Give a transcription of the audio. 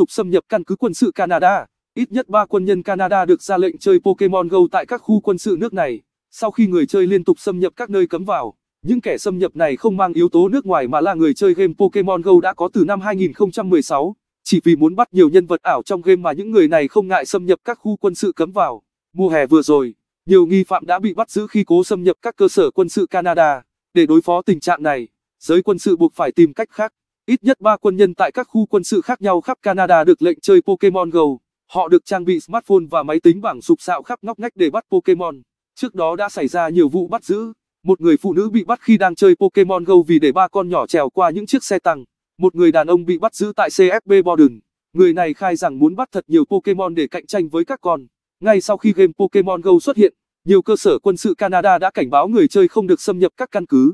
tục xâm nhập căn cứ quân sự Canada. Ít nhất 3 quân nhân Canada được ra lệnh chơi Pokemon Go tại các khu quân sự nước này. Sau khi người chơi liên tục xâm nhập các nơi cấm vào, những kẻ xâm nhập này không mang yếu tố nước ngoài mà là người chơi game Pokemon Go đã có từ năm 2016, chỉ vì muốn bắt nhiều nhân vật ảo trong game mà những người này không ngại xâm nhập các khu quân sự cấm vào. Mùa hè vừa rồi, nhiều nghi phạm đã bị bắt giữ khi cố xâm nhập các cơ sở quân sự Canada. Để đối phó tình trạng này, giới quân sự buộc phải tìm cách khác. Ít nhất 3 quân nhân tại các khu quân sự khác nhau khắp Canada được lệnh chơi Pokemon Go. Họ được trang bị smartphone và máy tính bảng sục sạo khắp ngóc ngách để bắt Pokemon. Trước đó đã xảy ra nhiều vụ bắt giữ. Một người phụ nữ bị bắt khi đang chơi Pokemon Go vì để ba con nhỏ trèo qua những chiếc xe tăng. Một người đàn ông bị bắt giữ tại CFB Borden. Người này khai rằng muốn bắt thật nhiều Pokemon để cạnh tranh với các con. Ngay sau khi game Pokemon Go xuất hiện, nhiều cơ sở quân sự Canada đã cảnh báo người chơi không được xâm nhập các căn cứ.